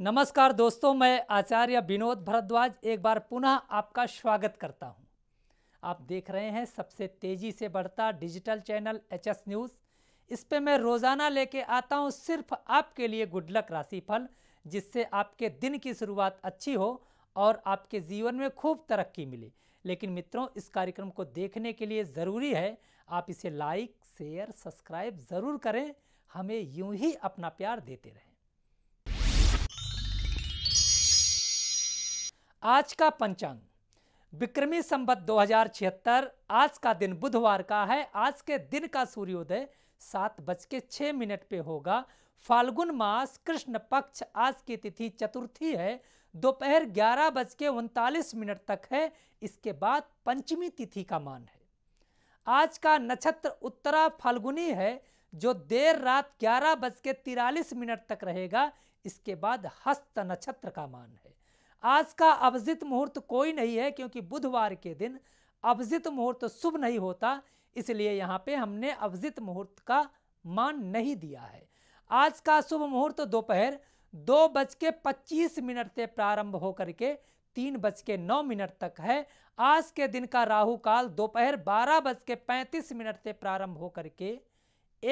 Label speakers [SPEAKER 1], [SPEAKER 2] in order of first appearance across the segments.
[SPEAKER 1] नमस्कार दोस्तों मैं आचार्य विनोद भरद्वाज एक बार पुनः आपका स्वागत करता हूं। आप देख रहे हैं सबसे तेज़ी से बढ़ता digital channel H S News इस पर मैं रोज़ाना लेके आता हूं सिर्फ आपके लिए गुडलक फल जिससे आपके दिन की शुरुआत अच्छी हो और आपके जीवन में खूब तरक्की मिले लेकिन मित्रों इस कार्यक्रम को देखने के लिए ज़रूरी है आप इसे लाइक शेयर सब्सक्राइब ज़रूर करें हमें यूं ही अपना प्यार देते रहें आज का पंचांग विक्रमी संबत दो आज का दिन बुधवार का है आज के दिन का सूर्योदय सात बज के छः मिनट पे होगा फाल्गुन मास कृष्ण पक्ष आज की तिथि चतुर्थी है दोपहर ग्यारह बज के उनतालीस मिनट तक है इसके बाद पंचमी तिथि का मान है आज का नक्षत्र उत्तरा फाल्गुनी है जो देर रात ग्यारह बज के तिरालीस मिनट तक रहेगा इसके बाद हस्त नक्षत्र का मान है आज का अवजित मुहूर्त कोई नहीं है क्योंकि बुधवार के दिन अवजित मुहूर्त शुभ नहीं होता इसलिए यहाँ पे हमने अवजित मुहूर्त का मान नहीं दिया है आज का शुभ मुहूर्त दोपहर दो बज के पच्चीस मिनट से प्रारंभ होकर के तीन बज के नौ मिनट तक है आज के दिन का राहु काल दोपहर बारह बज के पैंतीस मिनट से प्रारंभ होकर के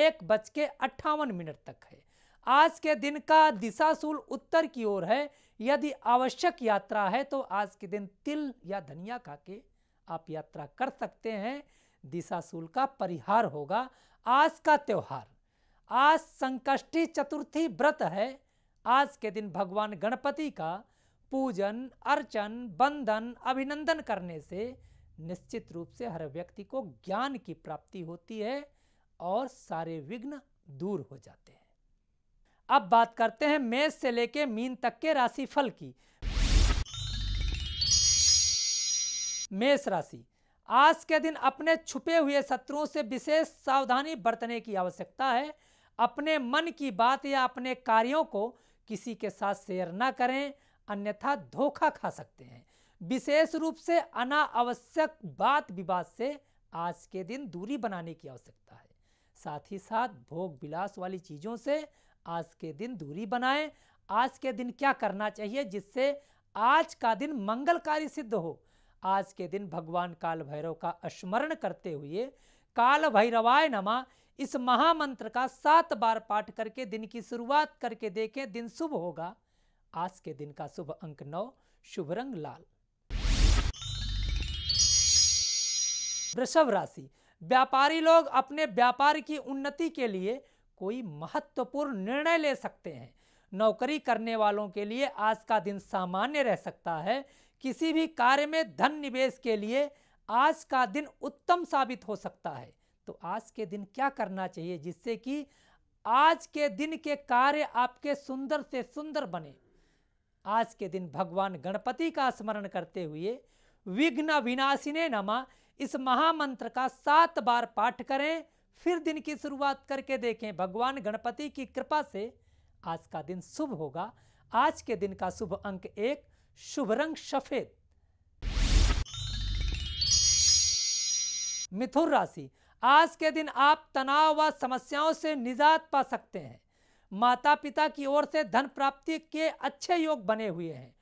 [SPEAKER 1] एक बज के अट्ठावन मिनट तक है आज के दिन का दिशाशूल उत्तर की ओर है यदि आवश्यक यात्रा है तो आज के दिन तिल या धनिया खा के आप यात्रा कर सकते हैं दिशाशूल का परिहार होगा आज का त्यौहार आज संकष्टी चतुर्थी व्रत है आज के दिन भगवान गणपति का पूजन अर्चन बंधन अभिनंदन करने से निश्चित रूप से हर व्यक्ति को ज्ञान की प्राप्ति होती है और सारे विघ्न दूर हो जाते हैं अब बात करते हैं मेष से लेके मीन तक के राशि फल की मेष राशि आज के दिन अपने छुपे हुए शत्रुओं से विशेष सावधानी बरतने की आवश्यकता है अपने मन की बात या अपने कार्यों को किसी के साथ शेयर ना करें अन्यथा धोखा खा सकते हैं विशेष रूप से अनावश्यक बात विवाद से आज के दिन दूरी बनाने की आवश्यकता है साथ ही साथ भोग विलास वाली चीज़ों से आज के दिन दूरी बनाएं आज के दिन क्या करना चाहिए जिससे आज का दिन मंगलकारी सिद्ध हो आज के दिन भगवान काल भैरव का स्मरण करते हुए काल भैरवाय नमा इस महामंत्र का सात बार पाठ करके दिन की शुरुआत करके देखें दिन शुभ होगा आज के दिन का शुभ अंक नौ शुभ रंग लाल वृषभ राशि व्यापारी लोग अपने व्यापार की उन्नति के लिए कोई महत्वपूर्ण निर्णय ले सकते हैं नौकरी करने वालों के लिए आज का दिन सामान्य रह सकता है किसी भी कार्य में धन निवेश के लिए आज का दिन उत्तम साबित हो सकता है तो आज के दिन क्या करना चाहिए जिससे कि आज के दिन के कार्य आपके सुंदर से सुंदर बने आज के दिन भगवान गणपति का स्मरण करते हुए विघ्न विनाशिने नमा इस महामंत्र का सात बार पाठ करें फिर दिन की शुरुआत करके देखें भगवान गणपति की कृपा से आज का दिन शुभ होगा आज के दिन का शुभ अंक एक शुभ रंग सफेद मिथुन राशि आज के दिन आप तनाव व समस्याओं से निजात पा सकते हैं माता पिता की ओर से धन प्राप्ति के अच्छे योग बने हुए हैं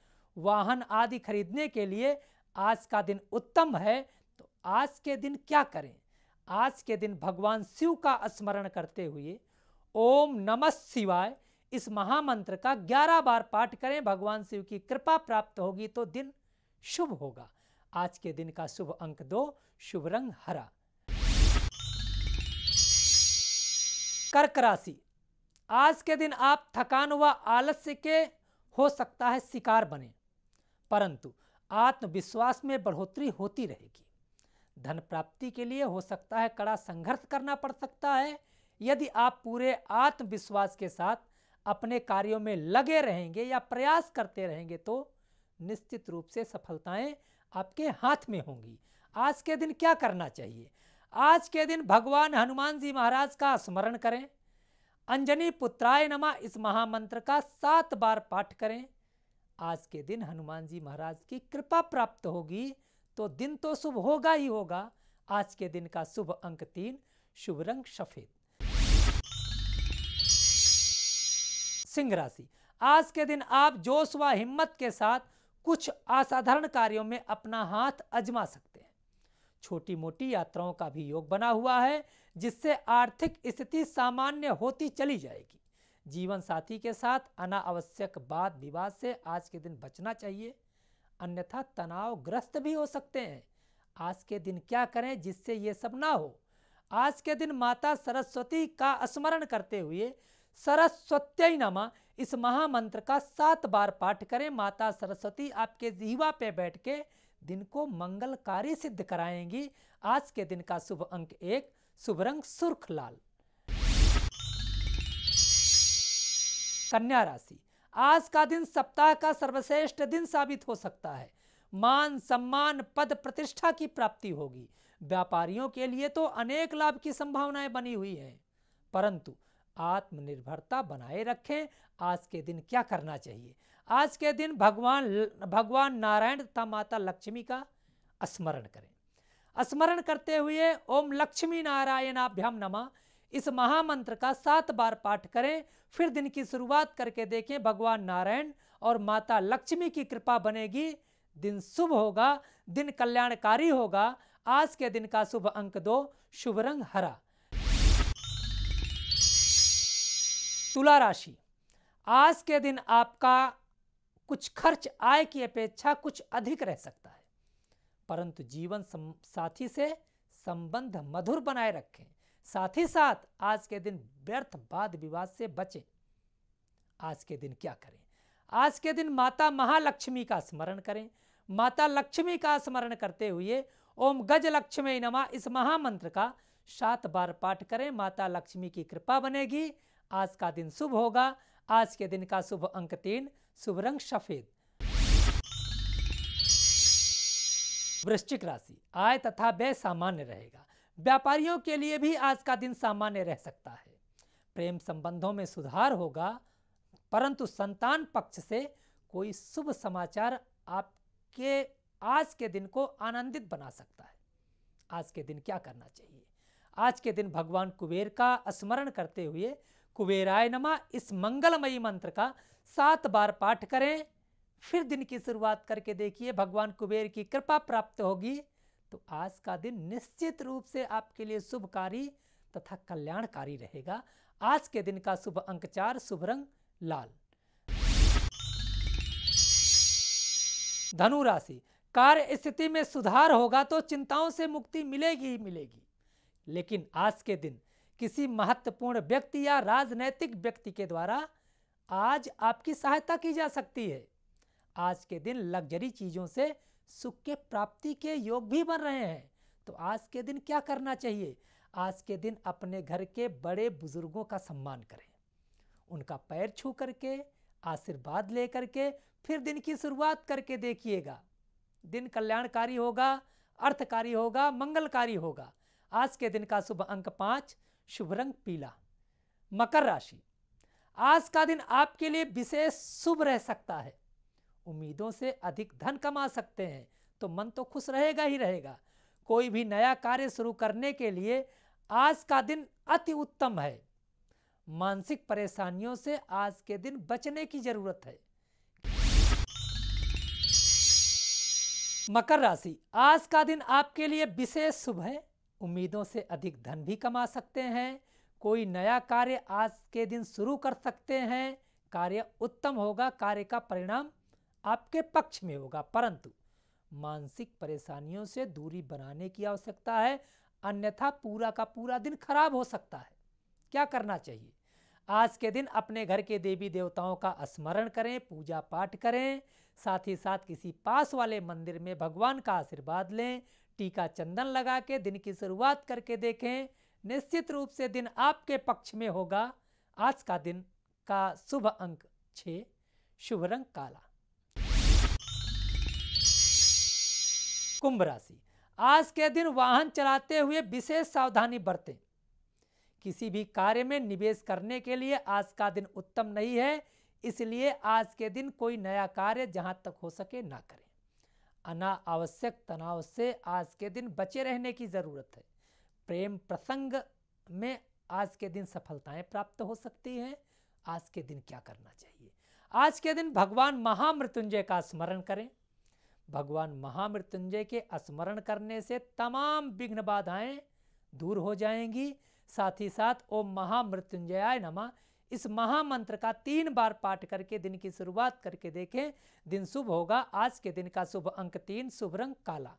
[SPEAKER 1] वाहन आदि खरीदने के लिए आज का दिन उत्तम है तो आज के दिन क्या करें आज के दिन भगवान शिव का स्मरण करते हुए ओम नमः शिवाय इस महामंत्र का ग्यारह बार पाठ करें भगवान शिव की कृपा प्राप्त होगी तो दिन शुभ होगा आज के दिन का शुभ अंक दो शुभ रंग हरा कर्क राशि आज के दिन आप थकान व आलस्य के हो सकता है शिकार बने परंतु आत्मविश्वास में बढ़ोतरी होती रहेगी धन प्राप्ति के लिए हो सकता है कड़ा संघर्ष करना पड़ सकता है यदि आप पूरे आत्मविश्वास के साथ अपने कार्यों में लगे रहेंगे या प्रयास करते रहेंगे तो निश्चित रूप से सफलताएं आपके हाथ में होंगी आज के दिन क्या करना चाहिए आज के दिन भगवान हनुमान जी महाराज का स्मरण करें अंजनी पुत्राय नमा इस महामंत्र का सात बार पाठ करें आज के दिन हनुमान जी महाराज की कृपा प्राप्त होगी तो दिन तो शुभ होगा ही होगा आज के दिन का शुभ अंक तीन शुभ रंग सफेद सिंह राशि आज के दिन आप जोश व हिम्मत के साथ कुछ असाधारण कार्यों में अपना हाथ अजमा सकते हैं छोटी मोटी यात्राओं का भी योग बना हुआ है जिससे आर्थिक स्थिति सामान्य होती चली जाएगी जीवन साथी के साथ अनावश्यक बात विवाद से आज के दिन बचना चाहिए अन्यथा तनावग्रस्त भी हो सकते हैं आज के दिन क्या करें जिससे ये सब ना हो आज के दिन माता सरस्वती का स्मरण करते हुए सरस्वती नमा इस महामंत्र का सात बार पाठ करें माता सरस्वती आपके जीवा पे बैठ के दिन को मंगलकारी सिद्ध कराएंगी आज के दिन का शुभ अंक एक शुभ रंग सुर्ख लाल कन्या राशि आज का दिन सप्ताह का सर्वश्रेष्ठ दिन साबित हो सकता है मान सम्मान पद प्रतिष्ठा की प्राप्ति होगी व्यापारियों के लिए तो अनेक लाभ की संभावनाएं बनी हुई हैं परंतु आत्मनिर्भरता बनाए रखें आज के दिन क्या करना चाहिए आज के दिन भगवान भगवान नारायण तथा माता लक्ष्मी का स्मरण करें स्मरण करते हुए ओम लक्ष्मी नारायण नारायणाभ्याम नमा इस महामंत्र का सात बार पाठ करें फिर दिन की शुरुआत करके देखें भगवान नारायण और माता लक्ष्मी की कृपा बनेगी दिन शुभ होगा दिन कल्याणकारी होगा आज के दिन का शुभ अंक दो शुभ रंग हरा तुला राशि आज के दिन आपका कुछ खर्च आय की अपेक्षा कुछ अधिक रह सकता है परंतु जीवन साथी से संबंध मधुर बनाए रखें साथ ही साथ आज के दिन व्यर्थ वाद विवाद से बचें आज के दिन क्या करें आज के दिन माता महालक्ष्मी का स्मरण करें माता लक्ष्मी का स्मरण करते हुए ओम गज लक्ष्मी नमा इस महामंत्र का सात बार पाठ करें माता लक्ष्मी की कृपा बनेगी आज का दिन शुभ होगा आज के दिन का शुभ अंक तीन शुभ रंग सफेद वृश्चिक राशि आय तथा व्यय सामान्य रहेगा व्यापारियों के लिए भी आज का दिन सामान्य रह सकता है प्रेम संबंधों में सुधार होगा परंतु संतान पक्ष से कोई शुभ समाचार आपके आज के दिन को आनंदित बना सकता है आज के दिन क्या करना चाहिए आज के दिन भगवान कुबेर का स्मरण करते हुए कुबेराय नमा इस मंगलमयी मंत्र का सात बार पाठ करें फिर दिन की शुरुआत करके देखिए भगवान कुबेर की कृपा प्राप्त होगी तो आज का दिन निश्चित रूप से आपके लिए शुभकारी तथा कल्याणकारी रहेगा आज के दिन का शुभ अंक चार शुभ रंग लाल धनु राशि कार्य स्थिति में सुधार होगा तो चिंताओं से मुक्ति मिलेगी ही मिलेगी लेकिन आज के दिन किसी महत्वपूर्ण व्यक्ति या राजनैतिक व्यक्ति के द्वारा आज आपकी सहायता की जा सकती है आज के दिन लग्जरी चीज़ों से सुख के प्राप्ति के योग भी बन रहे हैं तो आज के दिन क्या करना चाहिए आज के दिन अपने घर के बड़े बुजुर्गों का सम्मान करें उनका पैर छू करके आशीर्वाद ले करके फिर दिन की शुरुआत करके देखिएगा दिन कल्याणकारी होगा अर्थकारी होगा मंगलकारी होगा आज के दिन का शुभ अंक पाँच शुभ रंग पीला मकर राशि आज का दिन आपके लिए विशेष शुभ रह सकता है उम्मीदों से अधिक धन कमा सकते हैं तो मन तो खुश रहेगा ही रहेगा कोई भी नया कार्य शुरू करने के लिए आज का दिन अति उत्तम है मानसिक परेशानियों से आज के दिन बचने की जरूरत है मकर राशि आज का दिन आपके लिए विशेष शुभ है उम्मीदों से अधिक धन भी कमा सकते हैं कोई नया कार्य आज के दिन शुरू कर सकते हैं कार्य उत्तम होगा कार्य का परिणाम आपके पक्ष में होगा परंतु मानसिक परेशानियों से दूरी बनाने की आवश्यकता है अन्यथा पूरा का पूरा दिन खराब हो सकता है क्या करना चाहिए आज के दिन अपने घर के देवी देवताओं का स्मरण करें पूजा पाठ करें साथ ही साथ किसी पास वाले मंदिर में भगवान का आशीर्वाद लें टीका चंदन लगा के दिन की शुरुआत करके देखें निश्चित रूप से दिन आपके पक्ष में होगा आज का दिन का शुभ अंक छः शुभ रंग काला कुंभ राशि आज के दिन वाहन चलाते हुए विशेष सावधानी बरतें किसी भी कार्य में निवेश करने के लिए आज का दिन उत्तम नहीं है इसलिए आज के दिन कोई नया कार्य जहां तक हो सके ना करें अनावश्यक तनाव से आज के दिन बचे रहने की ज़रूरत है प्रेम प्रसंग में आज के दिन सफलताएं प्राप्त हो सकती हैं आज के दिन क्या करना चाहिए आज के दिन भगवान महामृत्युंजय का स्मरण करें भगवान महामृत्युंजय के स्मरण करने से तमाम विघ्न बाधाएं दूर हो जाएंगी साथ ही साथ ओम आय नमा इस महामंत्र का तीन बार पाठ करके दिन की शुरुआत करके देखें दिन शुभ होगा आज के दिन का शुभ अंक तीन शुभ रंग काला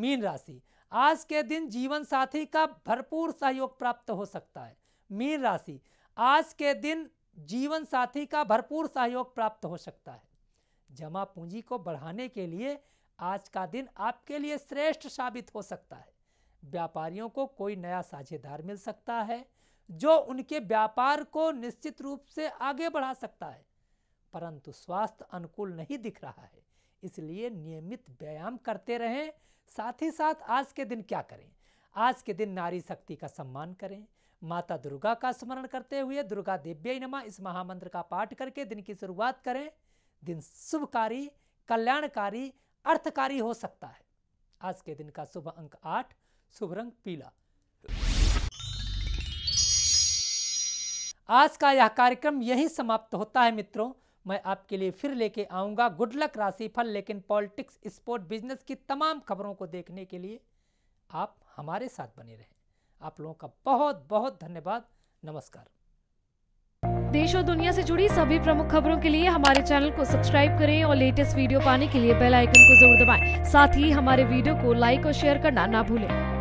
[SPEAKER 1] मीन राशि आज के दिन जीवन साथी का भरपूर सहयोग प्राप्त हो सकता है मीन राशि आज के दिन जीवन साथी का भरपूर सहयोग प्राप्त हो सकता है जमा पूंजी को बढ़ाने के लिए आज का दिन आपके लिए श्रेष्ठ साबित हो सकता है व्यापारियों को कोई नया साझेदार मिल सकता है जो उनके व्यापार को निश्चित रूप से आगे बढ़ा सकता है परंतु स्वास्थ्य अनुकूल नहीं दिख रहा है इसलिए नियमित व्यायाम करते रहें साथ ही साथ आज के दिन क्या करें आज के दिन नारी शक्ति का सम्मान करें माता दुर्गा का स्मरण करते हुए दुर्गा दिव्य नमा इस महामंत्र का पाठ करके दिन की शुरुआत करें दिन शुभकारी कल्याणकारी अर्थकारी हो सकता है आज के दिन का शुभ अंक आठ शुभ रंग पीला आज का यह कार्यक्रम यही समाप्त होता है मित्रों मैं आपके लिए फिर लेके आऊंगा गुड लक फल लेकिन पॉलिटिक्स स्पोर्ट बिजनेस की तमाम खबरों को देखने के लिए आप हमारे साथ बने रहें आप लोगों का बहुत बहुत धन्यवाद नमस्कार देश और दुनिया से जुड़ी सभी प्रमुख खबरों के लिए हमारे चैनल को सब्सक्राइब करें और लेटेस्ट वीडियो पाने के लिए बेल आइकन को जरूर दबाएं। साथ ही हमारे वीडियो को लाइक और शेयर करना ना भूलें।